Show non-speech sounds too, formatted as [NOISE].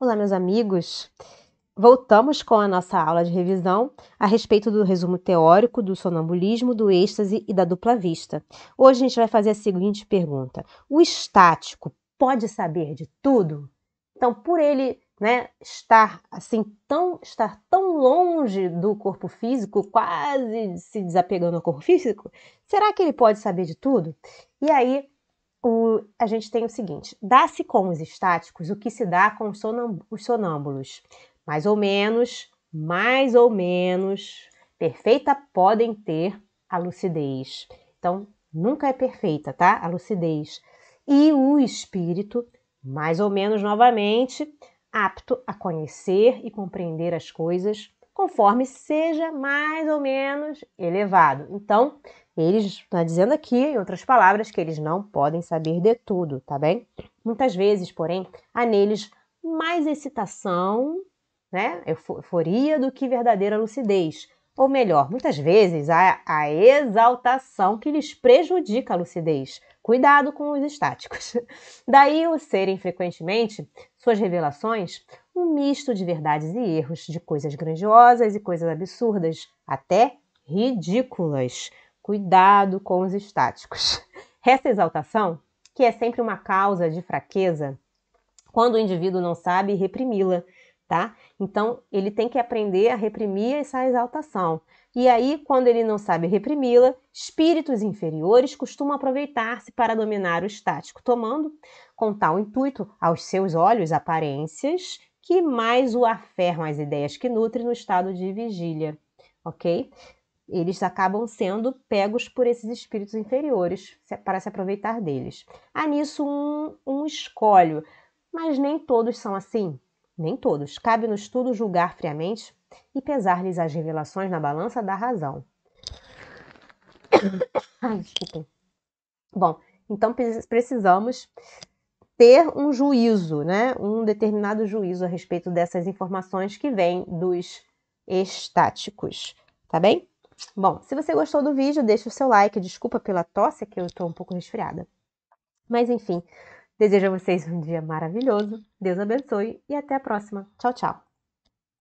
Olá, meus amigos! Voltamos com a nossa aula de revisão a respeito do resumo teórico do sonambulismo, do êxtase e da dupla vista. Hoje a gente vai fazer a seguinte pergunta: O estático pode saber de tudo? Então, por ele né, estar assim tão estar tão longe do corpo físico, quase se desapegando ao corpo físico, será que ele pode saber de tudo? E aí o, a gente tem o seguinte: dá-se com os estáticos o que se dá com os, os sonâmbulos. Mais ou menos, mais ou menos, perfeita podem ter a lucidez. Então, nunca é perfeita, tá? A lucidez. E o espírito, mais ou menos novamente, apto a conhecer e compreender as coisas conforme seja mais ou menos elevado. Então, eles está dizendo aqui, em outras palavras, que eles não podem saber de tudo, tá bem? Muitas vezes, porém, há neles mais excitação, né, euforia do que verdadeira lucidez. Ou melhor, muitas vezes há a exaltação que lhes prejudica a lucidez. Cuidado com os estáticos. [LAUGHS] Daí o serem frequentemente suas revelações um misto de verdades e erros, de coisas grandiosas e coisas absurdas, até ridículas. Cuidado com os estáticos. [LAUGHS] Essa exaltação, que é sempre uma causa de fraqueza quando o indivíduo não sabe reprimi-la, tá? Então, ele tem que aprender a reprimir essa exaltação. E aí, quando ele não sabe reprimi-la, espíritos inferiores costumam aproveitar-se para dominar o estático, tomando, com tal intuito, aos seus olhos aparências que mais o aferram às ideias que nutre no estado de vigília, ok? eles acabam sendo pegos por esses espíritos inferiores para se aproveitar deles. Há nisso um, um escolho, mas nem todos são assim. Nem todos. Cabe no estudo julgar friamente e pesar-lhes as revelações na balança da razão. [COUGHS] Ai, desculpem. Bom, então precisamos ter um juízo, né? Um determinado juízo a respeito dessas informações que vêm dos estáticos, tá bem? Bom, se você gostou do vídeo, deixa o seu like. Desculpa pela tosse, que eu estou um pouco resfriada. Mas enfim, desejo a vocês um dia maravilhoso. Deus abençoe e até a próxima. Tchau, tchau.